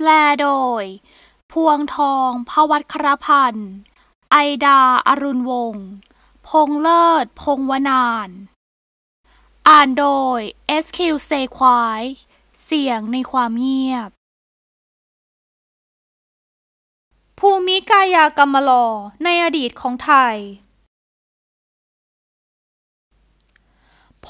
แปลโดยพวงทองพวัตครพันธ์ไอดาอรุณวงศ์ พงเลิศพงวนาน อ่านโดย SQ เซควาย เสียงในความเงียบ ภูมิกายากรรมลอ ในอดีตของไทย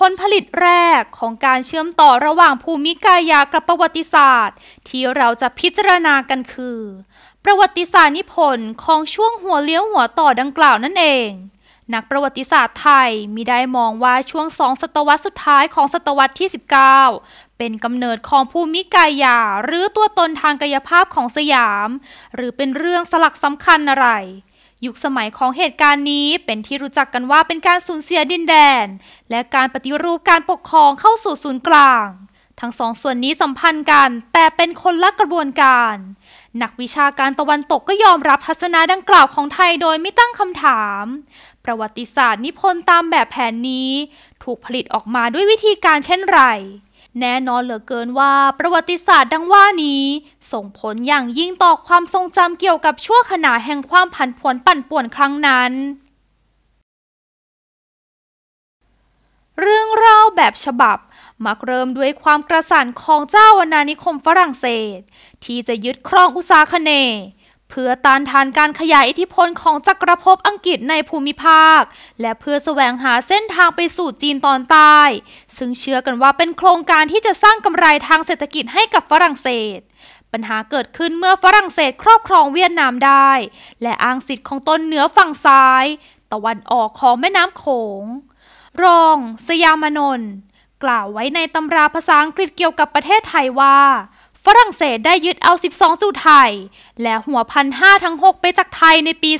ผลผลิตแรกของการเชื่อมต่อระหว่างภูมิกายากับประวัติศาสตร์ ที่เราจะพิจารณากันคือ ประวัติศาสตร์นิพนธ์ของช่วงหัวเลี้ยวหัวต่อดังกล่าวนั่นเอง นักประวัติศาสตร์ไทยมีได้มองว่าช่วงสองศตวรรษสุดท้ายของศตวรรษที่ 19 เป็นกำเนิดของภูมิกายาหรือตัวตนทางกายภาพของสยาม หรือเป็นเรื่องสลักสำคัญอะไรยุคสมัยของเหตุการณ์นี้เป็นที่รู้จักกันว่าเป็นการสูญเสียดินแดน และการปฏิรูปการปกครองเข้าสู่ศูนย์กลาง ทั้งสองส่วนนี้สัมพันธ์กัน แต่เป็นคนละกระบวนการ นักวิชาการตะวันตกก็ยอมรับทัศนะดังกล่าวของไทยโดยไม่ตั้งคำถาม ประวัติศาสตร์นิพนธ์ตามแบบแผนนี้ ถูกผลิตออกมาด้วยวิธีการเช่นไรแน่นอนเหลือเกินว่าประวัติศาสตร์ดังว่านี้ ส่งผลอย่างยิ่งต่อความทรงจำเกี่ยวกับชั่วขณะแห่งความผันผวนปั่นป่วนครั้งนั้น เรื่องเล่าแบบฉบับมักเริ่มด้วยความกระสานของเจ้าอนณานิคมฝรั่งเศส ที่จะยึดครองอุษาคเนย์เพื่อต้านทานการขยายอิทธิพลของจักรภพอังกฤษในภูมิภาค และเพื่อสแสวงหาเส้นทางไปสู่จีนตอนใต้ ซึ่งเชื่อกันว่าเป็นโครงการที่จะสร้างกำไรทางเศรษฐกิจให้กับฝรั่งเศส ปัญหาเกิดขึ้นเมื่อฝรั่งเศสครอบครองเวียดนามได้ และอ้างสิทธิ์ของตนเหนือฝั่งซ้าย ตะวันออกของแม่น้ำโขง รอง สยามนนท์กล่าวไว้ในตำราภาษาอังกฤษเกี่ยวกับประเทศไทยว่าฝรั่งเศสได้ยึดเอา 12จุดไทย และหัวพันห้าทั้ง 6 ไปจากไทยในปี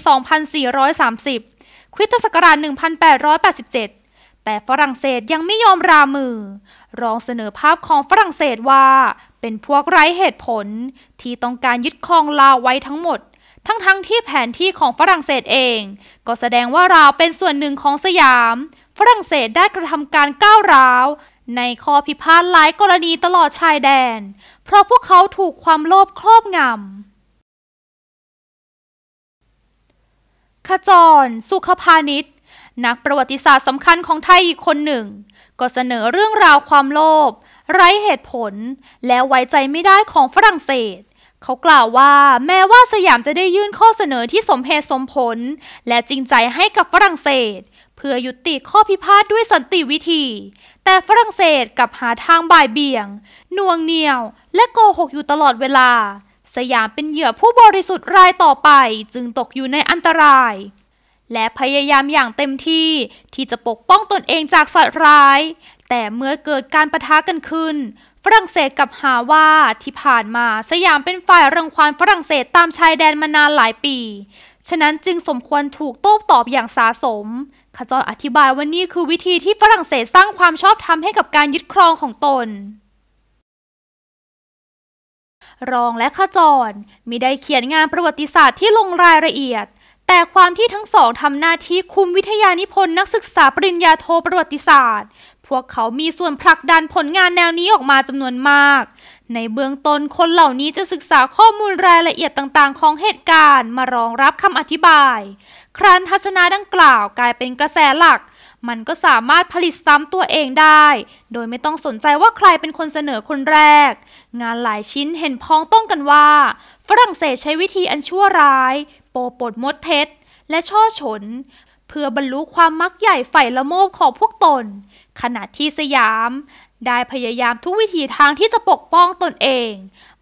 2430 คริสตศักราช 1887 แต่ฝรั่งเศสยังไม่ยอมรามือ รองเสนอภาพของฝรั่งเศสว่าเป็นพวกไร้เหตุผล ที่ต้องการยึดครองลาวไว้ทั้งหมด ทั้งๆทที่แผนที่ของฝรั่งเศสเอง ก็แสดงว่าลาวเป็นส่วนหนึ่งของสยาม ฝรั่งเศสได้กระทำการก้าวร้าวในข้อพิพาทหลายกรณีตลอดชายแดน เพราะพวกเขาถูกความโลภครอบงำขจร สุขพาณิชย์นักประวัติศาสตร์สำคัญของไทยอีกคนหนึ่ง ก็เสนอเรื่องราวความโลภไร้เหตุผลและไว้ใจไม่ได้ของฝรั่งเศส เขากล่าวว่าแม้ว่าสยามจะได้ยื่นข้อเสนอที่สมเหตุสมผล และจริงใจให้กับฝรั่งเศสเพื่อยุติข้อพิพาทด้วยสันติวิธี แต่ฝรั่งเศสกลับหาทางบ่ายเบี่ยงน่วงเหนียว และโกหกอยู่ตลอดเวลา สยามเป็นเหยื่อผู้บริสุทธิ์รายต่อไป จึงตกอยู่ในอันตราย และพยายามอย่างเต็มที่ที่จะปกป้องตนเองจากสัตว์ร้าย แต่เมื่อเกิดการประทะกันขึ้น ฝรั่งเศสกับหาว่าที่ผ่านมาสยามเป็นฝ่ายรังควานฝรั่งเศสตามชายแดนมานานหลายปี ฉะนั้นจึงสมควรถูกโต้ตอบอย่างสาสมขจรอธิบายว่านี่คือวิธีที่ฝรั่งเศสสร้างความชอบธรรมให้กับการยึดครองของตน รองและขจรมิได้เขียนงานประวัติศาสตร์ที่ลงรายละเอียด แต่ความที่ทั้งสองทำหน้าที่คุมวิทยานิพนธ์นักศึกษาปริญญาโทประวัติศาสตร์ พวกเขามีส่วนผลักดันผลงานแนวนี้ออกมาจำนวนมาก ในเบื้องต้นคนเหล่านี้จะศึกษาข้อมูลรายละเอียดต่างๆ ของเหตุการณ์มารองรับคำอธิบายครั้นทัศนะดังกล่าวกลายเป็นกระแสหลัก มันก็สามารถผลิตซ้ำตัวเองได้ โดยไม่ต้องสนใจว่าใครเป็นคนเสนอคนแรก งานหลายชิ้นเห็นพ้องต้องกันว่า ฝรั่งเศสใช้วิธีอันชั่วร้าย โปปดมดเท็จและช่อฉนเพื่อบรรลุความมักใหญ่ใฝ่ละโมบของพวกตนขณะที่สยาม ได้พยายามทุกวิถีทางที่จะปกป้องตนเอง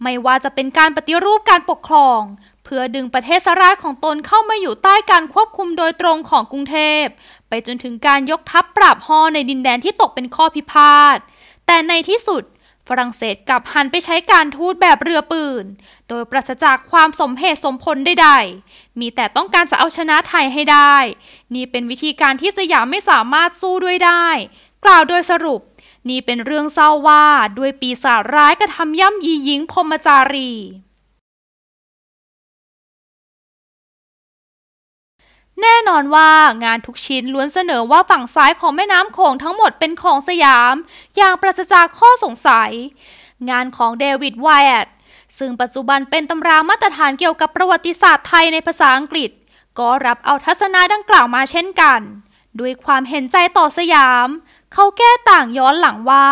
ไม่ว่าจะเป็นการปฏิรูปการปกครอง เพื่อดึงประเทศสราชของตนเข้ามาอยู่ใต้การควบคุมโดยตรงของกรุงเทพ ไปจนถึงการยกทัพปราบฮอในดินแดนที่ตกเป็นข้อพิพาทแต่ในที่สุด ฝรั่งเศสกลับหันไปใช้การทูตแบบเรือปืนโดยปราศจากความสมเหตุสมผลใดๆมีแต่ต้องการจะเอาชนะไทยให้ได้นี่เป็นวิธีการที่สยามไม่สามารถสู้ด้วยได้กล่าวโดยสรุป นี่เป็นเรื่องเศร้าว่า ด้วยปีศาจร้ายกระทำย่ำยีหญิงพมจารี แน่นอนว่างานทุกชิ้นล้วนเสนอว่าฝั่งซ้ายของแม่น้ำโขงทั้งหมดเป็นของสยาม อย่างประศจากข้อสงสัย งานของเดวิดไวเอตซึ่งปัจจุบันเป็นตำรามาตรฐานเกี่ยวกับประวัติศาสตร์ไทยในภาษาอังกฤษ ก็รับเอาทัศนะดังกล่าวมาเช่นกัน ด้วยความเห็นใจต่อสยามเขาแก้ต่างย้อนหลังว่า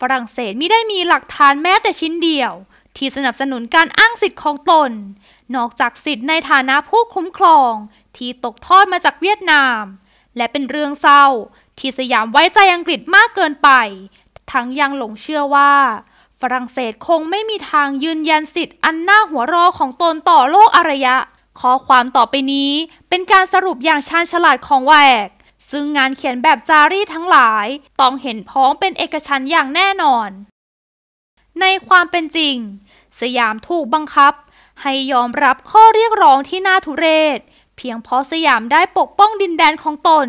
ฝรั่งเศสไม่ได้มีหลักฐานแม้แต่ชิ้นเดียว ที่สนับสนุนการอ้างสิทธิ์ของตน นอกจากสิทธิ์ในฐานะผู้คุ้มครอง ที่ตกทอดมาจากเวียดนาม และเป็นเรื่องเศร้า ที่สยามไว้ใจอังกฤษมากเกินไป ทั้งยังหลงเชื่อว่า ฝรั่งเศสคงไม่มีทางยืนยันสิทธิ์อันน่าหัวรอของตนต่อโลกอารยะข้อความต่อไปนี้เป็นการสรุปอย่างชาญฉลาดของแวกซึ่งงานเขียนแบบจารีทั้งหลายต้องเห็นพ้องเป็นเอกฉันอย่างแน่นอน ในความเป็นจริง สยามถูกบังคับ ให้ยอมรับข้อเรียกร้องที่น่าทุเรศเพียงเพราะสยามได้ปกป้องดินแดนของตน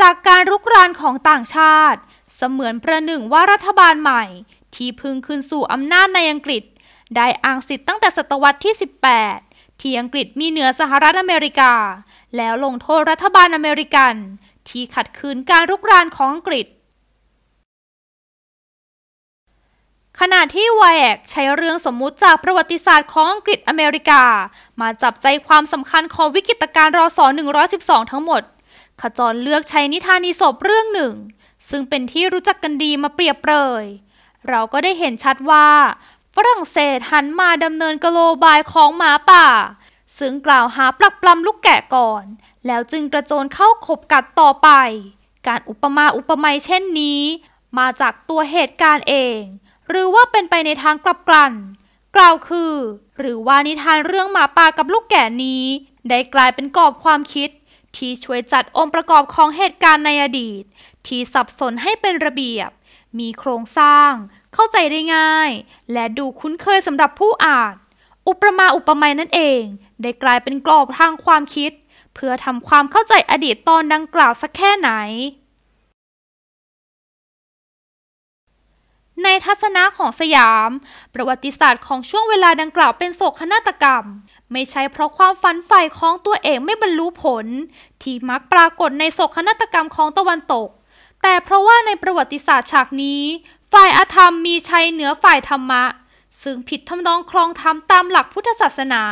จากการรุกรานของต่างชาติ เสมือนประหนึ่งว่ารัฐบาลใหม่ ที่พึ่งคืนสู่อำนาจในอังกฤษ ได้อ้างสิทธิ์ตั้งแต่ศตวรรษที่18ที่อังกฤษมีเหนือสหรัฐอเมริกา แล้วลงโทษรัฐบาลอเมริกันที่ขัดขืนการรุกรานของอังกฤษ ขณะที่ไวแอกใช้เรื่องสมมุติจากประวัติศาสตร์ของอังกฤษอเมริกา มาจับใจความสำคัญของวิกฤตการ์รอสอ112 ทั้งหมด ขจรเลือกใช้นิทานีศพเรื่องหนึ่ง ซึ่งเป็นที่รู้จักกันดีมาเปรียบเปรยเราก็ได้เห็นชัดว่า ฝรั่งเศสหันมาดำเนินกโลบายของหมาป่า ซึ่งกล่าวหาปลักปลำลูกแกะก่อนแล้วจึงกระโจนเข้าขบกัดต่อไป การอุปมาอุปไมยเช่นนี้ มาจากตัวเหตุการณ์เอง หรือว่าเป็นไปในทางกลับกันกล่าวคือ หรือว่า นิทานเรื่องหมาป่ากับลูกแก่นี้ ได้กลายเป็นกรอบความคิด ที่ช่วยจัดองค์ประกอบของเหตุการณ์ในอดีต ที่สับสนให้เป็นระเบียบ มีโครงสร้าง เข้าใจได้ง่าย และดูคุ้นเคยสำหรับผู้อ่าน อุปมาอุปไมยนั่นเอง ได้กลายเป็นกรอบทางความคิดเพื่อทำความเข้าใจอดีตตอนดังกล่าวสักแค่ไหน ในทัศนะของสยาม ประวัติศาสตร์ของช่วงเวลาดังกล่าวเป็นโศกนาฏกรรม ไม่ใช่เพราะความฝันใฝ่ของตัวเองไม่บรรลุผล ที่มักปรากฏในโศกนาฏกรรมของตะวันตก แต่เพราะว่าในประวัติศาสตร์ฉากนี้ ฝ่ายอาธรรมมีชัยเหนือฝ่ายธรรมะซึ่งผิดทำนองคลองธรรมตามหลักพุทธศาสนา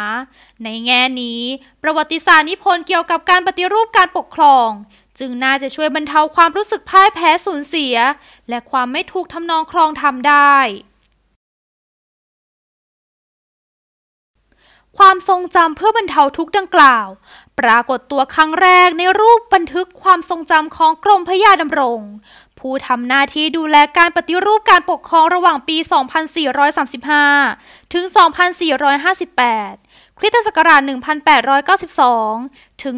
ในแง่นี้ ประวัติศาสตร์นิพนธ์เกี่ยวกับการปฏิรูปการปกครองจึงน่าจะช่วยบรรเทาความรู้สึกพ่ายแพ้สูญเสีย และความไม่ถูกทำนองคลองธรรมได้ ความทรงจำเพื่อบรรเทาทุกข์ดังกล่าว ปรากฏตัวครั้งแรกในรูปบันทึกความทรงจำของกรมพระยาดำรงผู้ทำหน้าที่ดูแลการปฏิรูปการปกครองระหว่างปี 2435 ถึง 2458 คริสตศักราช 1892 ถึง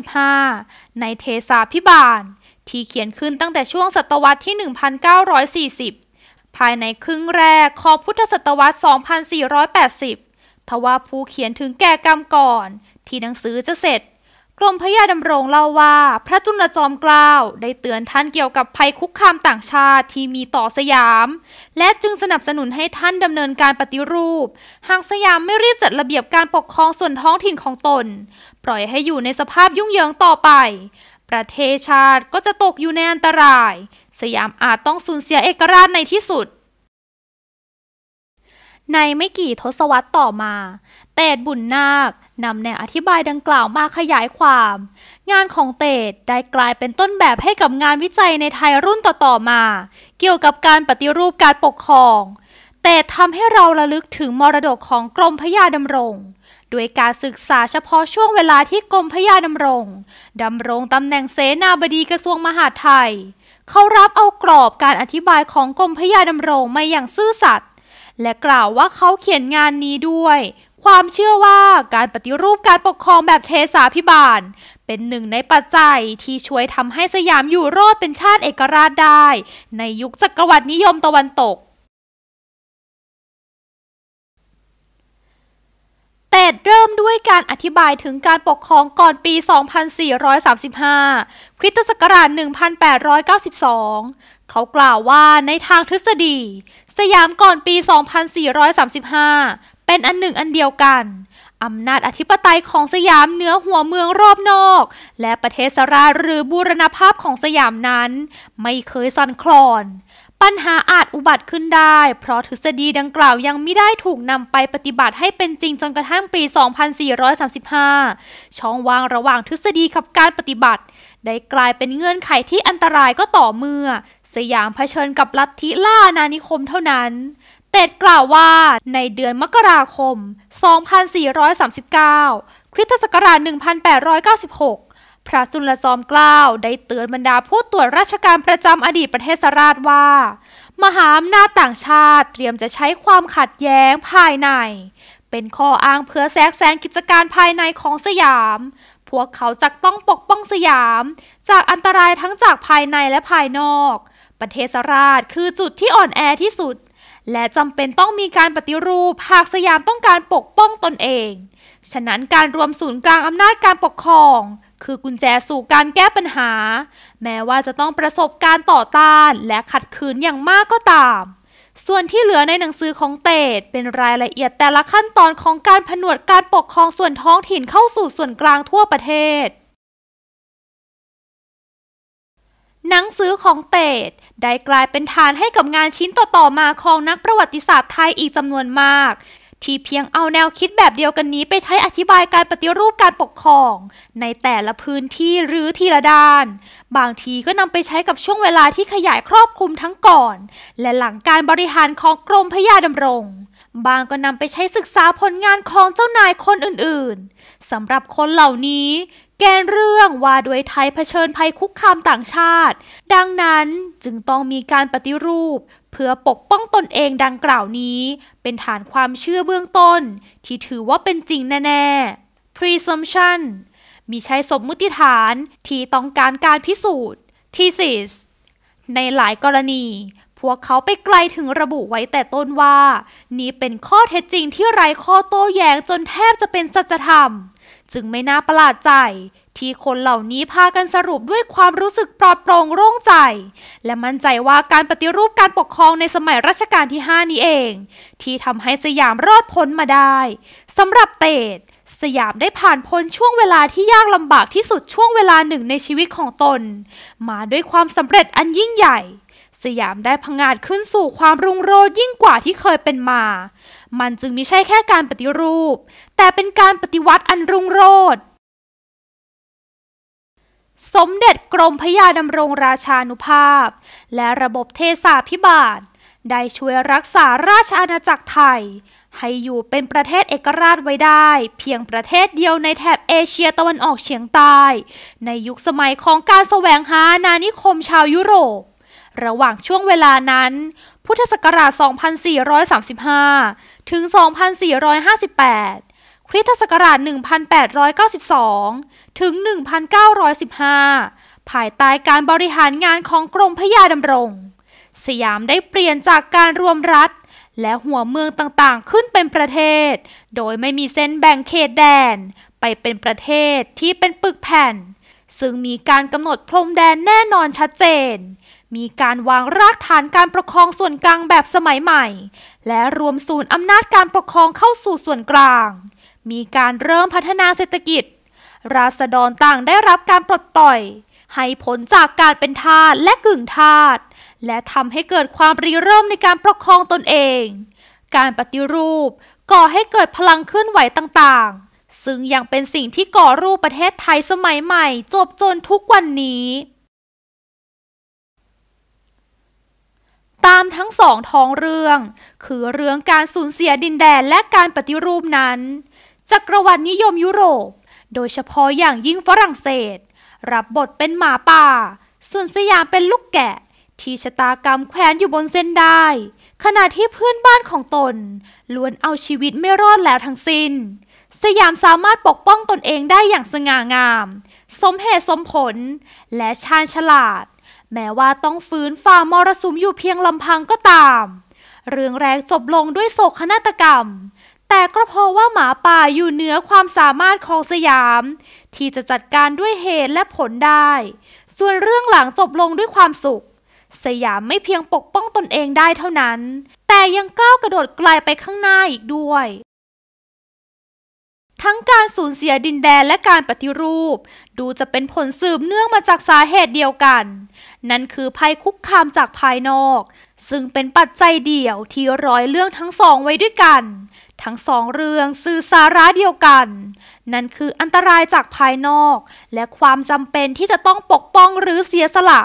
1915 ในเทศาพิบาล ที่เขียนขึ้นตั้งแต่ช่วงศตวรรษที่ 1940 ภายในครึ่งแรกของพุทธศตวรรษ 2480 ทว่าผู้เขียนถึงแก่กรรมก่อน ที่หนังสือจะเสร็จกรมพยาดำรงเล่าว่าพระจุลจอมเกล้าได้เตือนท่านเกี่ยวกับภัยคุกคามต่างชาติที่มีต่อสยาม และจึงสนับสนุนให้ท่านดำเนินการปฏิรูป หากสยามไม่รีบจัดระเบียบการปกครองส่วนท้องถิ่นของตน ปล่อยให้อยู่ในสภาพยุ่งเหยิงต่อไป ประเทศชาติก็จะตกอยู่ในอันตราย สยามอาจต้องสูญเสียเอกราชในที่สุด ในไม่กี่ทศวรรษต่อมาเตดบุญนาคนำแนวอธิบายดังกล่าวมาขยายความ งานของเตดได้กลายเป็นต้นแบบให้กับงานวิจัยในไทยรุ่นต่อๆมาเกี่ยวกับการปฏิรูปการปกครอง เตดทำให้เราระลึกถึงมรดกของกรมพญาดำรง ด้วยการศึกษาเฉพาะช่วงเวลาที่กรมพญาดำรงดำรงตำแหน่งเสนาบดีกระทรวงมหาดไทย เขารับเอากรอบการอธิบายของกรมพญาดำรงมาอย่างซื่อสัตย์และกล่าวว่าเขาเขียนงานนี้ด้วยความเชื่อว่าการปฏิรูปการปกครองแบบเทสาพิบาล เป็นหนึ่งในปัจจัยที่ช่วยทำให้สยามอยู่รอดเป็นชาติเอกราชได้ ในยุคจักรวรรดินิยมตะวันตกแต่เริ่มด้วยการอธิบายถึงการปกครองก่อนปี 2435 คริสตศักราช 1892 เขากล่าวว่าในทางทฤษฎี สยามก่อนปี 2435เป็นอันหนึ่งอันเดียวกัน อำนาจอธิปไตยของสยามเหนือหัวเมืองรอบนอก และประเทศราชหรือบูรณภาพของสยามนั้น ไม่เคยสั่นคลอน ปัญหาอาจอุบัติขึ้นได้ เพราะทฤษฎีดังกล่าวยังไม่ได้ถูก นำไปปฏิบัติให้เป็นจริงจนกระทั่งปี2435ช่องว่างระหว่างทฤษฎีกับการปฏิบัติ ได้กลายเป็นเงื่อนไขที่อันตรายก็ต่อเมื่อสยามเผชิญกับลัทธิล่านานิคมเท่านั้นเตดกล่าวว่า ในเดือนมกราคม 2439 คริสตศักราช 1896 พระจุลจอมเกล้าได้เตือนบรรดาผู้ตรวจราชการประจำอดีตประเทศสราชว่า มหาอำนาจต่างชาติเตรียมจะใช้ความขัดแย้งภายใน เป็นข้ออ้างเพื่อแทรกแซงกิจการภายในของสยาม พวกเขาจะต้องปกป้องสยาม จากอันตรายทั้งจากภายในและภายนอก ประเทศสราชคือจุดที่อ่อนแอที่สุดและจำเป็นต้องมีการปฏิรูปหากสยามต้องการปกป้องตนเอง ฉะนั้นการรวมศูนย์กลางอำนาจการปกครอง คือกุญแจสู่การแก้ปัญหา แม้ว่าจะต้องประสบการต่อต้านและขัดขืนอย่างมากก็ตาม ส่วนที่เหลือในหนังสือของเตดเป็นรายละเอียดแต่ละขั้นตอนของการผนวดการปกครองส่วนท้องถิ่นเข้าสู่ส่วนกลางทั่วประเทศหนังสือของเตดได้กลายเป็นฐานให้กับงานชิ้นต่อๆมาของนักประวัติศาสตร์ไทยอีกจำนวนมาก ที่เพียงเอาแนวคิดแบบเดียวกันนี้ไปใช้อธิบายการปฏิรูปการปกครอง ในแต่ละพื้นที่หรือทีละด้าน บางทีก็นำไปใช้กับช่วงเวลาที่ขยายครอบคลุมทั้งก่อน และหลังการบริหารของกรมพยาดำรง บางก็นำไปใช้ศึกษาผลงานของเจ้านายคนอื่นๆสำหรับคนเหล่านี้แกณฑ์เรื่องว่าด้วยไทยเผชิญภัยคุกคามต่างชาติ ดังนั้นจึงต้องมีการปฏิรูป เพื่อปกป้องตนเองดังกล่าวนี้ เป็นฐานความเชื่อเบื้องต้น ที่ถือว่าเป็นจริงแน่ๆ presumption มีใช้สมมุติฐานที่ต้องการการพิสูจน์ thesis ในหลายกรณี พวกเขาไปไกลถึงระบุไว้แต่ต้นว่า นี่เป็นข้อเท็จจริงที่ไร้ข้อโต้แย้งจนแทบจะเป็นสัจธรรมจึงไม่น่าประหลาดใจ ที่คนเหล่านี้พากันสรุปด้วยความรู้สึกปลอดโปร่งโล่งใจ และมั่นใจว่าการปฏิรูปการปกครองในสมัยรัชกาลที่5นี้เอง ที่ทำให้สยามรอดพ้นมาได้สำหรับเตดสยามได้ผ่านพ้นช่วงเวลาที่ยากลำบากที่สุดช่วงเวลาหนึ่งในชีวิตของตน มาด้วยความสำเร็จอันยิ่งใหญ่ สยามได้พังงาดขึ้นสู่ความรุ่งโรจน์ยิ่งกว่าที่เคยเป็นมามันจึงไม่ใช่แค่การปฏิรูป แต่เป็นการปฏิวัติอันรุ่งโรจน์สมเด็จกรมพระยาดำรงราชานุภาพ และระบบเทศาพิบาลได้ช่วยรักษาราชอาณาจักรไทย ให้อยู่เป็นประเทศเอกราชไว้ได้ เพียงประเทศเดียวในแถบเอเชียตะวันออกเฉียงใต้ในยุคสมัยของการแสวงหาอาณานิคมชาวยุโรประหว่างช่วงเวลานั้น พุทธศักราช 2435 ถึง 2458คริสตศักราช1892 ถึง 1915 ภายใต้การบริหารงานของกรมพยาดำรง สยามได้เปลี่ยนจากการรวมรัฐ และหัวเมืองต่างๆ ขึ้นเป็นประเทศ โดยไม่มีเส้นแบ่งเขตแดน ไปเป็นประเทศที่เป็นปึกแผ่น ซึ่งมีการกำหนดพรมแดนแน่นอนชัดเจนมีการวางรากฐานการปกครองส่วนกลางแบบสมัยใหม่ และรวมศูนย์อำนาจการปกครองเข้าสู่ส่วนกลาง มีการเริ่มพัฒนาเศรษฐกิจ ราษฎรต่างได้รับการปลดปล่อยให้ผลจากการเป็นทาสและกึ่งทาสและทำให้เกิดความรีเริ่มในการปกครองตนเอง การปฏิรูปก่อให้เกิดพลังเคลื่อนไหวต่างๆ ซึ่งยังเป็นสิ่งที่ก่อรูปประเทศไทยสมัยใหม่จบจนทุกวันนี้ตามทั้งสองท้องเรื่อง คือเรื่องการสูญเสียดินแดนและการปฏิรูปนั้น จักรวรรดินิยมยุโรป โดยเฉพาะอย่างยิ่งฝรั่งเศส รับบทเป็นหมาป่า ส่วนสยามเป็นลูกแกะ ที่ชะตากรรมแขวนอยู่บนเส้นได้ ขณะที่เพื่อนบ้านของตนล้วนเอาชีวิตไม่รอดแล้วทั้งสิน้น สยามสามารถปกป้องตนเองได้อย่างสง่างาม สมเหตุสมผลและชาญฉลาดแม้ว่าต้องฝืนฝ่ามรสุมอยู่เพียงลำพังก็ตาม เรื่องแรกจบลงด้วยโศกนาฏกรรม แต่ก็เพราะว่าหมาป่าอยู่เหนือความสามารถของสยาม ที่จะจัดการด้วยเหตุและผลได้ ส่วนเรื่องหลังจบลงด้วยความสุข สยามไม่เพียงปกป้องตนเองได้เท่านั้น แต่ยังก้าวกระโดดไกลไปข้างหน้าอีกด้วยทั้งการสูญเสียดินแดนและการปฏิรูป ดูจะเป็นผลสืบเนื่องมาจากสาเหตุเดียวกัน นั่นคือภัยคุกคามจากภายนอก ซึ่งเป็นปัจจัยเดียวที่ร้อยเรื่องทั้งสองไว้ด้วยกัน ทั้งสองเรื่องสื่อสาระเดียวกัน นั่นคืออันตรายจากภายนอก และความจำเป็นที่จะต้องปกป้องหรือเสียสละ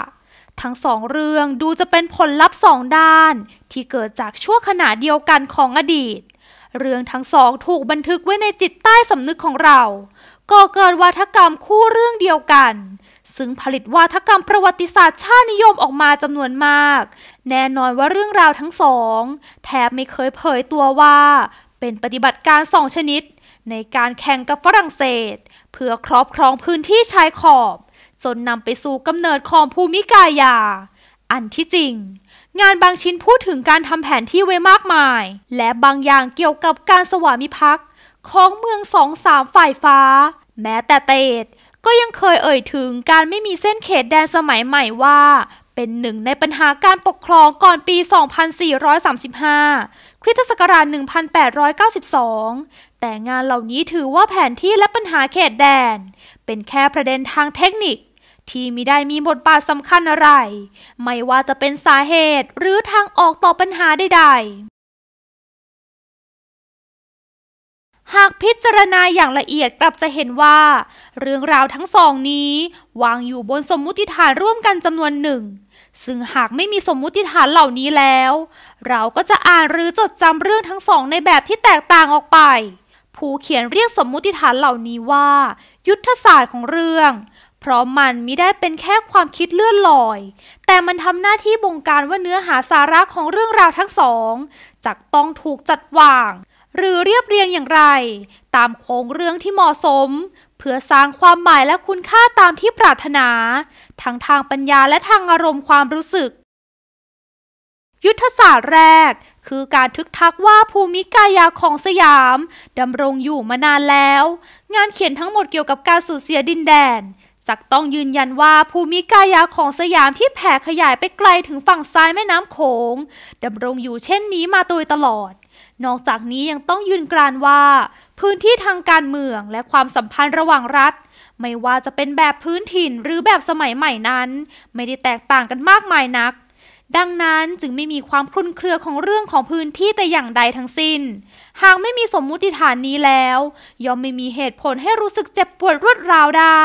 ทั้งสองเรื่องดูจะเป็นผลลัพธ์สองด้าน ที่เกิดจากชั่วขณะเดียวกันของอดีตเรื่องทั้งสองถูกบันทึกไว้ในจิตใต้สำนึกของเรา ก็เกิดวาทกรรมคู่เรื่องเดียวกัน ซึ่งผลิตวาทกรรมประวัติศาสตร์ชาตินิยมออกมาจำนวนมาก แน่นอนว่าเรื่องราวทั้งสองแทบไม่เคยเผยตัวว่า เป็นปฏิบัติการสองชนิดในการแข่งกับฝรั่งเศส เพื่อครอบครองพื้นที่ชายขอบ จนนำไปสู่กำเนิดของภูมิกายา อันที่จริงงานบางชิ้นพูดถึงการทำแผนที่ไว้มากมาย และบางอย่างเกี่ยวกับการสวามิภักดิ์ของเมืองสองสามฝ่ายฟ้า แม้แต่เตดก็ยังเคยเอ่ยถึงการไม่มีเส้นเขตแดนสมัยใหม่ว่า เป็นหนึ่งในปัญหาการปกครองก่อนปี 2435 คริสตศักราช 1892 แต่งานเหล่านี้ถือว่าแผนที่และปัญหาเขตแดน เป็นแค่ประเด็นทางเทคนิคที่มิได้มีบทบาทสำคัญอะไร ไม่ว่าจะเป็นสาเหตุหรือทางออกต่อปัญหาใดๆหากพิจารณาอย่างละเอียดกลับจะเห็นว่า เรื่องราวทั้งสองนี้ วางอยู่บนสมมุติฐานร่วมกันจำนวนหนึ่ง ซึ่งหากไม่มีสมมุติฐานเหล่านี้แล้ว เราก็จะอ่านหรือจดจำเรื่องทั้งสองในแบบที่แตกต่างออกไป ผู้เขียนเรียกสมมุติฐานเหล่านี้ว่า ยุทธศาสตร์ของเรื่องเพราะมันมิได้เป็นแค่ความคิดเลื่อนลอย แต่มันทำหน้าที่บงการว่าเนื้อหาสาระของเรื่องราวทั้งสองจะต้องถูกจัดวาง หรือเรียบเรียงอย่างไร ตามโครงเรื่องที่เหมาะสมเพื่อสร้างความหมายและคุณค่าตามที่ปรารถนา ทั้งทางปัญญาและทางอารมณ์ความรู้สึก ยุทธศาสตร์แรก คือการทึกทักว่าภูมิกายาของสยามดำรงอยู่มานานแล้ว งานเขียนทั้งหมดเกี่ยวกับการสูญเสียดินแดนจักต้องยืนยันว่าภูมิกายาของสยามที่แผ่ขยายไปไกลถึงฝั่งซ้ายแม่น้ำโขงดำรงอยู่เช่นนี้มาโดยตลอด นอกจากนี้ยังต้องยืนกรานว่า พื้นที่ทางการเมืองและความสัมพันธ์ระหว่างรัฐ ไม่ว่าจะเป็นแบบพื้นถิ่นหรือแบบสมัยใหม่นั้น ไม่ได้แตกต่างกันมากมายนักดังนั้นจึงไม่มีความคลุนเครือของเรื่องของพื้นที่แต่อย่างใดทั้งสิน้น หากไม่มีสมมุติฐานนี้แล้วย่อมไม่มีเหตุผลให้รู้สึกเจ็บปวดรวดราวได้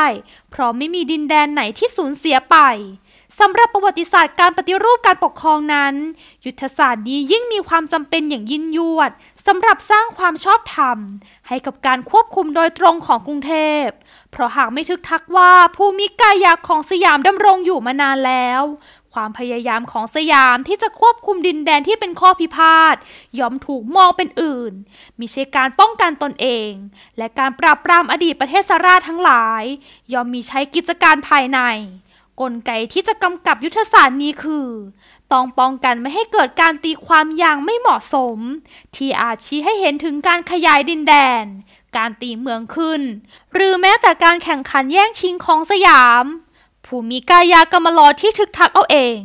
เพราะไม่มีดินแดนไหนที่สูญเสียไป สำหรับประวัติศาสตร์การปฏิรูปการปกครองนั้นยุทธศาสตร์นี้ยิ่งมีความจำเป็นอย่างยิ่งยวดสำหรับสร้างความชอบธรรม ให้กับการควบคุมโดยตรงของกรุงเทพ เพราะหากไม่ทึกทักว่าภูมิกายาของสยามดำรงอยู่มานานแล้วความพยายามของสยามที่จะควบคุมดินแดนที่เป็นข้อพิพาทย่อมถูกมองเป็นอื่น มิใช่การป้องกันตนเอง และการปราบปรามอดีตประเทศสราทั้งหลายย่อมมีใช้กิจการภายใน กลไกที่จะกำกับยุทธศาสตร์นี้คือ ต้องป้องกันไม่ให้เกิดการตีความอย่างไม่เหมาะสม ที่อาจชี้ให้เห็นถึงการขยายดินแดน การตีเมืองขึ้น หรือแม้แต่การแข่งขันแย่งชิงของสยามผู้มีกายากรรมลอที่ทึกทักเอาเอง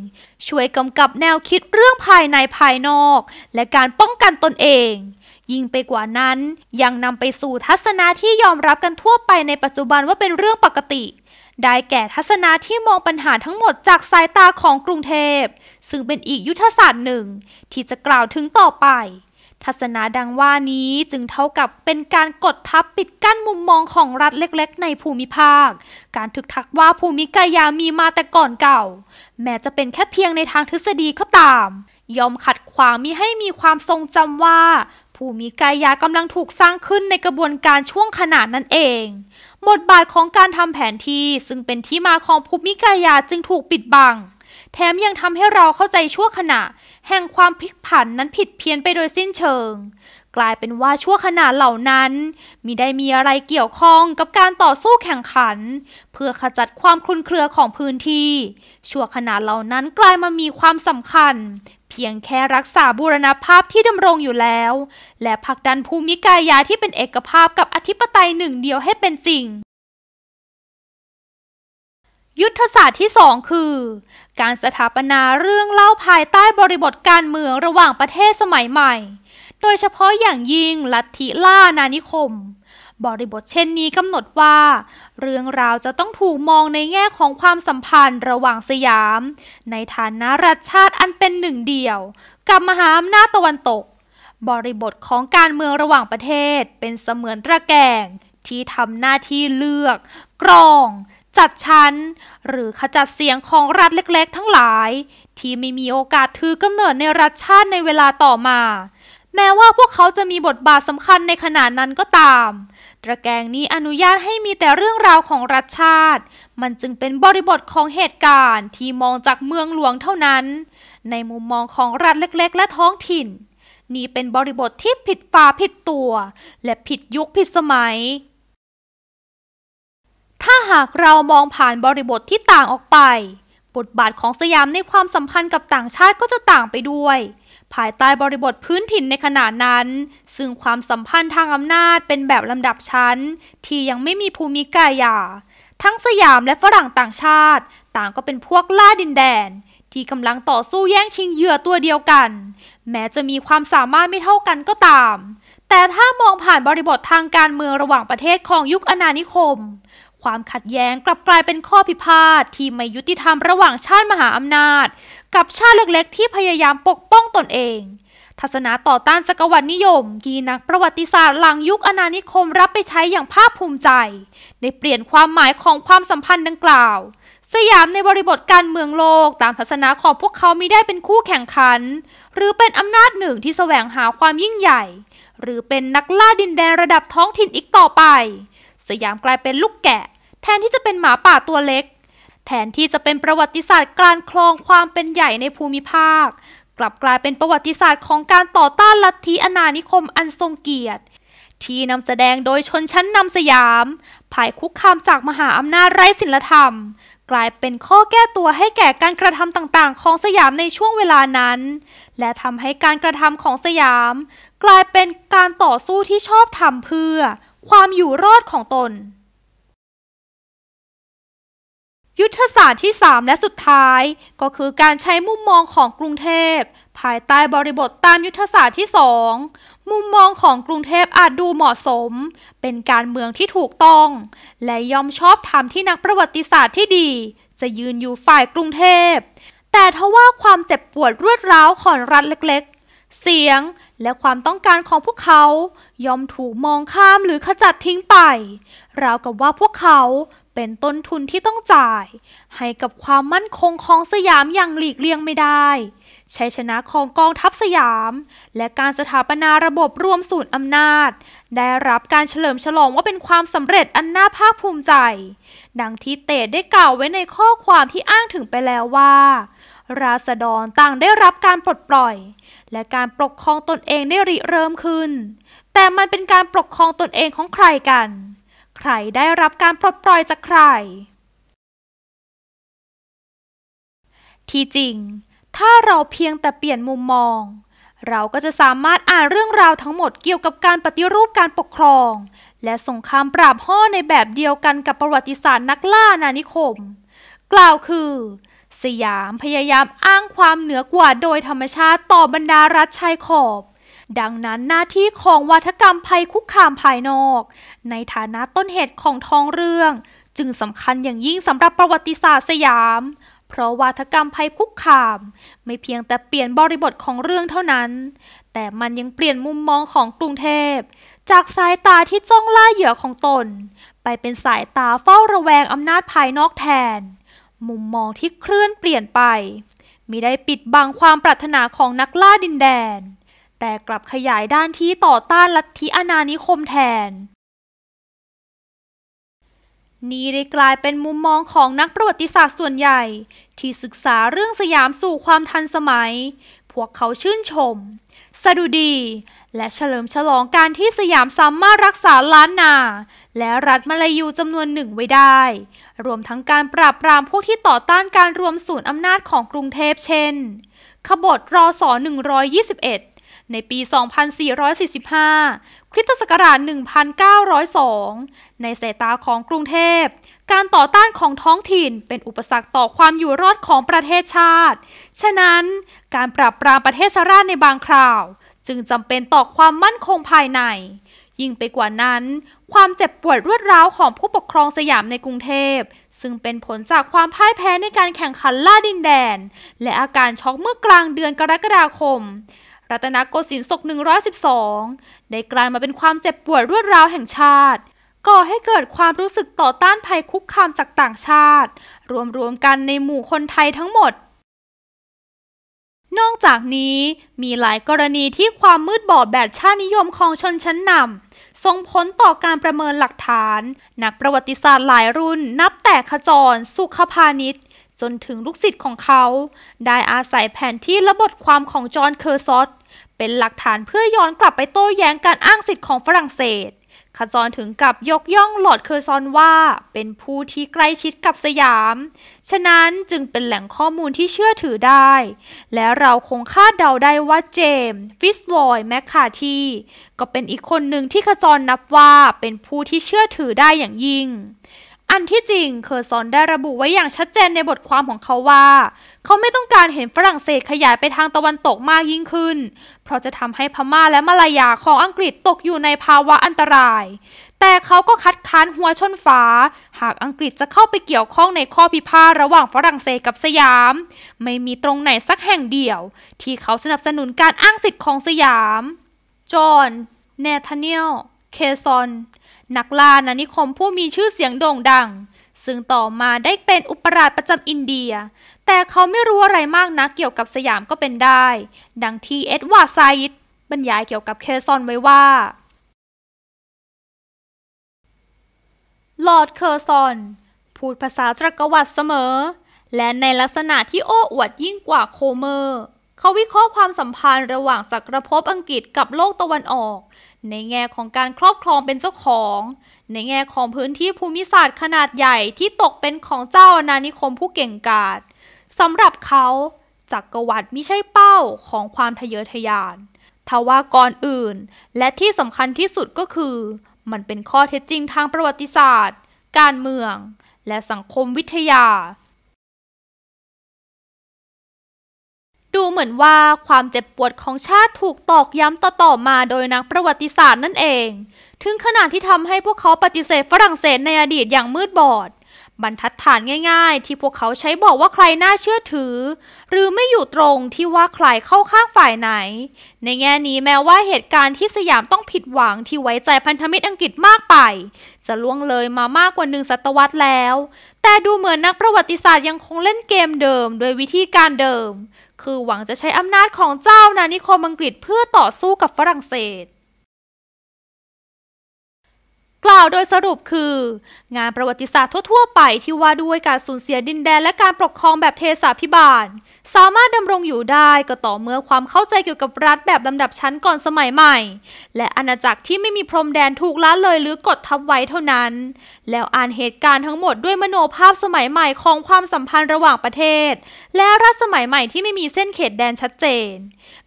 ช่วยกำกับแนวคิดเรื่องภายในภายนอก และการป้องกันตนเอง ยิ่งไปกว่านั้น ยังนำไปสู่ทัศนะที่ยอมรับกันทั่วไปในปัจจุบันว่าเป็นเรื่องปกติ ได้แก่ทัศนะที่มองปัญหาทั้งหมดจากสายตาของกรุงเทพ ซึ่งเป็นอีกยุทธศาสตร์หนึ่ง ที่จะกล่าวถึงต่อไปทัศนะดังว่านี้จึงเท่ากับเป็นการกดทับปิดกั้นมุมมองของรัฐเล็ก ๆ ในภูมิภาค การถึกทักว่าภูมิกายามีมาแต่ก่อนเก่า แม้จะเป็นแค่เพียงในทางทฤษฎีก็ตามยอมขัดขวางมิให้มีความทรงจำว่า ภูมิกายากำลังถูกสร้างขึ้นในกระบวนการช่วงขนาดนั่นเองบทบาทของการทำแผนที่ซึ่งเป็นที่มาของภูมิกายาจึงถูกปิดบัง แถมยังทำให้เราเข้าใจชั่วขณะแห่งความพลิกผันนั้นผิดเพี้ยนไปโดยสิ้นเชิง กลายเป็นว่าชั่วขณะเหล่านั้นมิได้มีอะไรเกี่ยวข้องกับการต่อสู้แข่งขัน เพื่อขจัดความคลุนเครือของพื้นที่ ชั่วขณะเหล่านั้นกลายมามีความสำคัญ เพียงแค่รักษาบูรณภาพที่ดำรงอยู่แล้ว และผลักดันภูมิกายาที่เป็นเอกภาพกับอธิปไตยหนึ่งเดียวให้เป็นจริงยุทธศาสตร์ที่ 2 คือ การสถาปนาเรื่องเล่าภายใต้บริบทการเมืองระหว่างประเทศสมัยใหม่ โดยเฉพาะอย่างยิ่งลัทธิล่านานิคม บริบทเช่นนี้กำหนดว่า เรื่องราวจะต้องถูกมองในแง่ของความสัมพันธ์ระหว่างสยาม ในฐานะรัฐชาติอันเป็นหนึ่งเดียว กับมหาอำนาจตะวันตก บริบทของการเมืองระหว่างประเทศเป็นเสมือนตะแกรงที่ทำหน้าที่เลือกกรองจัดชั้น หรือขจัดเสียงของรัฐเล็กๆ ทั้งหลาย ที่ไม่มีโอกาสถือกำเนิดในรัฐชาติในเวลาต่อมา แม้ว่าพวกเขาจะมีบทบาทสำคัญในขณะนั้นก็ตาม ตระแกงนี้อนุญาตให้มีแต่เรื่องราวของรัฐชาติมันจึงเป็นบริบทของเหตุการณ์ที่มองจากเมืองหลวงเท่านั้น ในมุมมองของรัฐเล็กๆ และท้องถิ่น นี่เป็นบริบทที่ผิดฝาผิดตัว และผิดยุคผิดสมัยถ้าหากเรามองผ่านบริบทที่ต่างออกไป บทบาทของสยามในความสัมพันธ์กับต่างชาติก็จะต่างไปด้วย ภายใต้บริบทพื้นถิ่นในขณะนั้น ซึ่งความสัมพันธ์ทางอำนาจเป็นแบบลำดับชั้น ที่ยังไม่มีภูมิกายา ทั้งสยามและฝรั่งต่างชาติ ต่างก็เป็นพวกล่าดินแดน ที่กำลังต่อสู้แย่งชิงเหยื่อตัวเดียวกัน แม้จะมีความสามารถไม่เท่ากันก็ตาม แต่ถ้ามองผ่านบริบททางการเมืองระหว่างประเทศของยุคอาณานิคมความขัดแย้งกลับกลายเป็นข้อพิพาทที่ไม่ยุติธรรมระหว่างชาติมหาอำนาจ กับชาติเล็กๆ ที่พยายามปกป้องตนเอง ทัศนะต่อต้านสกวรรนิยมที่นักประวัติศาสตร์หลังยุคอาณานิคมรับไปใช้อย่างภาคภูมิใจในเปลี่ยนความหมายของความสัมพันธ์ดังกล่าว สยามในบริบทการเมืองโลก ตามทัศนะของพวกเขามีได้เป็นคู่แข่งขัน หรือเป็นอำนาจหนึ่งที่แสวงหาความยิ่งใหญ่ หรือเป็นนักล่าดินแดนระดับท้องถิ่นอีกต่อไปสยามกลายเป็นลูกแกะ แทนที่จะเป็นหมาป่าตัวเล็กแทนที่จะเป็นประวัติศาสตร์การคลองความเป็นใหญ่ในภูมิภาค กลับกลายเป็นประวัติศาสตร์ของการต่อต้านลัทธิอนานิคมอันทรงเกียรติ ที่นำแสดงโดยชนชั้นนำสยาม ภายคุกคามจากมหาอำนาจไร้ศิลธรรมกลายเป็นข้อแก้ตัวให้แก่การกระทำต่างๆ ของสยามในช่วงเวลานั้น และทำให้การกระทำของสยาม กลายเป็นการต่อสู้ที่ชอบทำเพื่อความอยู่รอดของตน ยุทธศาสตร์ที่ 3 และสุดท้ายก็คือการใช้มุมมองของกรุงเทพ ภายใต้บริบทตามยุทธศาสตร์ที่ 2 มุมมองของกรุงเทพอาจดูเหมาะสม เป็นการเมืองที่ถูกต้อง และยอมชอบธรรมที่นักประวัติศาสตร์ที่ดี จะยืนอยู่ฝ่ายกรุงเทพ แต่ทว่าความเจ็บปวดรวดร้าวของรัฐเล็กเสียงและความต้องการของพวกเขา ยอมถูกมองข้ามหรือขจัดทิ้งไป ราวกับว่าพวกเขาเป็นต้นทุนที่ต้องจ่าย ให้กับความมั่นคงของสยามอย่างหลีกเลี่ยงไม่ได้ ชัยชนะของกองทัพสยาม และการสถาปนาระบบรวมศูนย์อำนาจ ได้รับการเฉลิมฉลองว่าเป็นความสำเร็จอันน่าภาคภูมิใจ ดังที่เตดได้กล่าวไว้ในข้อความที่อ้างถึงไปแล้วว่า ราษฎรต่างได้รับการปลดปล่อยและการปกครองตนเองได้ริเริ่มขึ้น แต่มันเป็นการปกครองตนเองของใครกัน ใครได้รับการปลดปล่อยจากใคร ที่จริง ถ้าเราเพียงแต่เปลี่ยนมุมมอง เราก็จะสามารถอ่านเรื่องราวทั้งหมดเกี่ยวกับการปฏิรูปการปกครอง และสงครามปราบห่อในแบบเดียวกันกับประวัติศาสตร์นักล่านานิคม กล่าวคือสยามพยายามอ้างความเหนือกว่าโดยธรรมชาติต่อบรรดารัฐชายขอบ ดังนั้นหน้าที่ของวัฒกรรม ภัย คุกคามภายนอก ในฐานะต้นเหตุของท้องเรื่องจึงสำคัญอย่างยิ่งสำหรับประวัติศาสตร์สยาม เพราะวัฒกรรมภัยคุกคามไม่เพียงแต่เปลี่ยนบริบทของเรื่องเท่านั้น แต่มันยังเปลี่ยนมุมมองของกรุงเทพ จากสายตาที่จ้องล่าเหยื่อของตน ไปเป็นสายตาเฝ้าระแวงอำนาจภายนอกแทนมุมมองที่เคลื่อนเปลี่ยนไปมิได้ปิดบังความปรารถนาของนักล่าดินแดน แต่กลับขยายด้านที่ต่อต้านลัทธิอนานิคมแทน นี่ได้กลายเป็นมุมมองของนักประวัติศาสตร์ส่วนใหญ่ ที่ศึกษาเรื่องสยามสู่ความทันสมัย พวกเขาชื่นชมสดุดีและเฉลิมฉลองการที่สยามสามารถรักษาล้านนา และรัฐมลายูจำนวนหนึ่งไว้ได้ รวมทั้งการปราบปรามพวกที่ต่อต้านการรวมศูนย์อำนาจของกรุงเทพเช่นขบฏรอสอ121 ในปี 2445คริสตศักราช 1902 ในสายตาของกรุงเทพ การต่อต้านของท้องถิ่นเป็นอุปสรรคต่อความอยู่รอดของประเทศชาติ ฉะนั้น การปราบปรามประเทศสราชในบางคราว จึงจำเป็นต่อความมั่นคงภายใน ยิ่งไปกว่านั้น ความเจ็บปวดรวดร้าวของผู้ปกครองสยามในกรุงเทพซึ่งเป็นผลจากความพ่ายแพ้ในการแข่งขันล่าดินแดน และอาการช็อกเมื่อกลางเดือนกรกฎาคมรัตนโกสินทร์ศก 112 ได้กลายมาเป็นความเจ็บปวดรวดราวแห่งชาติก่อให้เกิดความรู้สึกต่อต้านภัยคุกคามจากต่างชาติ รวมๆกันในหมู่คนไทยทั้งหมด นอกจากนี้มีหลายกรณีที่ความมืดบอดแบบชาตินิยมของชนชั้นนำส่งผลต่อการประเมินหลักฐาน นักประวัติศาสตร์หลายรุ่นนับแต่ขจร สุขพาณิชย์จนถึงลูกศิษย์ของเขา ได้อาศัยแผนที่ระบทความของจอห์นเคอร์ซอตเป็นหลักฐานเพื่อย้อนกลับไปโต้แย้งการอ้างสิทธิ์ของฝรั่งเศสขจรถึงกับยกย่องหลอดเคอร์ซอนว่า เป็นผู้ที่ใกล้ชิดกับสยาม ฉะนั้นจึงเป็นแหล่งข้อมูลที่เชื่อถือได้ และเราคงคาดเดาได้ว่าเจมส์ฟิสวอยแมคคาทีก็เป็นอีกคนหนึ่งที่ขจรนับว่าเป็นผู้ที่เชื่อถือได้อย่างยิ่งอันที่จริงเคอร์ซอนได้ระบุไว้อย่างชัดเจนในบทความของเขาว่า เขาไม่ต้องการเห็นฝรั่งเศสขยายไปทางตะวันตกมากยิ่งขึ้น เพราะจะทำให้พม่าและมาลายาของอังกฤษตกอยู่ในภาวะอันตราย แต่เขาก็คัดค้านหัวชนฝา หากอังกฤษจะเข้าไปเกี่ยวข้องในข้อพิพาทระหว่างฝรั่งเศสกับสยาม ไม่มีตรงไหนสักแห่งเดียว ที่เขาสนับสนุนการอ้างสิทธิ์ของสยามจอห์นเนธานียลเคซอนนักล่านานิคมผู้มีชื่อเสียงโด่งดัง ซึ่งต่อมาได้เป็นอุปราชประจำอินเดีย แต่เขาไม่รู้อะไรมากนะเกี่ยวกับสยามก็เป็นได้ ดังที่เอ็ดวาร์ดไซด์บรรยายเกี่ยวกับเคซอนไว้ว่าลอร์ดเคอร์ซอนพูดภาษาจักรวรรดิเสมอ และในลักษณะที่โอ้อวดยิ่งกว่าโคเมอร์เขาวิเคราะห์ความสัมพันธ์ระหว่างจักรภพอังกฤษกับโลกตะวันออก ในแง่ของการครอบครองเป็นเจ้าของ ในแง่ของพื้นที่ภูมิศาสตร์ขนาดใหญ่ที่ตกเป็นของเจ้าอาณานิคมผู้เก่งกาจ สำหรับเขาจักรวรรดิไม่ใช่เป้าของความทะเยอทะยาน ทว่าก่อนอื่นและที่สำคัญที่สุดก็คือ มันเป็นข้อเท็จจริงทางประวัติศาสตร์ การเมือง และสังคมวิทยาดูเหมือนว่าความเจ็บปวดของชาติถูกตอกย้ำต่อๆมาโดยนักประวัติศาสตร์นั่นเอง ถึงขนาดที่ทำให้พวกเขาปฏิเสธฝรั่งเศสในอดีตอย่างมืดบอดบรรทัดฐานง่ายๆ ที่พวกเขาใช้บอกว่าใครน่าเชื่อถือ หรือไม่อยู่ตรงที่ว่าใครเข้าข้างฝ่ายไหน ในแง่นี้แม้ว่าเหตุการณ์ที่สยามต้องผิดหวังที่ไว้ใจพันธมิตรอังกฤษมากไป จะล่วงเลยมามากกว่าหนึ่งศตวรรษแล้ว แต่ดูเหมือนนักประวัติศาสตร์ยังคงเล่นเกมเดิมโดยวิธีการเดิม คือหวังจะใช้อำนาจของเจ้านานิคมอังกฤษเพื่อต่อสู้กับฝรั่งเศสกล่าวโดยสรุปคือ งานประวัติศาสตร์ทั่วๆไปที่ว่าด้วยการสูญเสียดินแดนและการปกครองแบบเทศาพิบาล สามารถดำรงอยู่ได้ก็ต่อเมื่อความเข้าใจเกี่ยวกับรัฐแบบลำดับชั้นก่อนสมัยใหม่ และอาณาจักรที่ไม่มีพรมแดนถูกละเลยหรือกดทับไว้เท่านั้น แล้วอ่านเหตุการณ์ทั้งหมดด้วยมโนภาพสมัยใหม่ของความสัมพันธ์ระหว่างประเทศ และรัฐสมัยใหม่ที่ไม่มีเส้นเขตแดนชัดเจน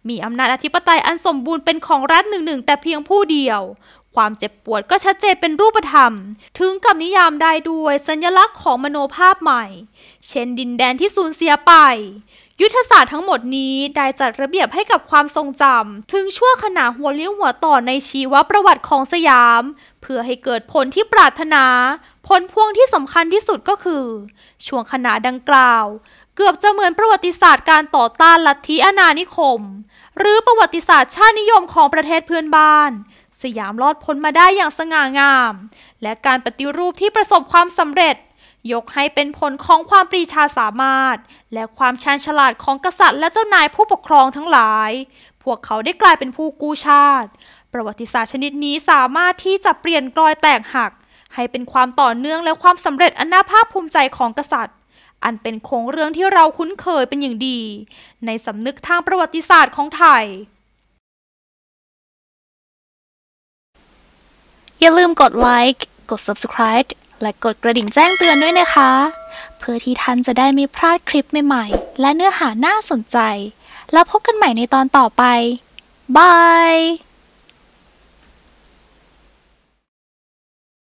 มีอำนาจอธิปไตยอันสมบูรณ์เป็นของรัฐหนึ่งๆแต่เพียงผู้เดียวความเจ็บปวดก็ชัดเจนเป็นรูปธรรม ถึงกับนิยามได้ด้วยสัญลักษณ์ของมโนภาพใหม่ เช่นดินแดนที่สูญเสียไป ยุทธศาสตร์ทั้งหมดนี้ได้จัดระเบียบให้กับความทรงจำ ถึงชั่วขณะหัวเลี้ยวหัวต่อในชีวประวัติของสยาม เพื่อให้เกิดผลที่ปรารถนา ผลพวงที่สำคัญที่สุดก็คือ ช่วงขณะดังกล่าว เกือบจะเหมือนประวัติศาสตร์การต่อต้านลัทธิอนานิคม หรือประวัติศาสตร์ชาตินิยมของประเทศเพื่อนบ้านสยามรอดพ้นมาได้อย่างสง่างาม และการปฏิรูปที่ประสบความสำเร็จ ยกให้เป็นผลของความปรีชาสามารถ และความชาญฉลาดของกษัตริย์และเจ้านายผู้ปกครองทั้งหลาย พวกเขาได้กลายเป็นผู้กู้ชาติ ประวัติศาสตร์ชนิดนี้สามารถที่จะเปลี่ยน กลอยแตกหัก ให้เป็นความต่อเนื่องและความสำเร็จอันน่าภาคภูมิใจของกษัตริย์ อันเป็นโครงเรื่องที่เราคุ้นเคยเป็นอย่างดี ในสำนึกทางประวัติศาสตร์ของไทยอย่าลืมกดไลค์ กด subscribe และกดกระดิ่งแจ้งเตือนด้วยนะคะ เพื่อที่ท่านจะได้ไม่พลาดคลิปใหม่ๆ และเนื้อหาน่าสนใจ แล้วพบกันใหม่ในตอนต่อไปบาย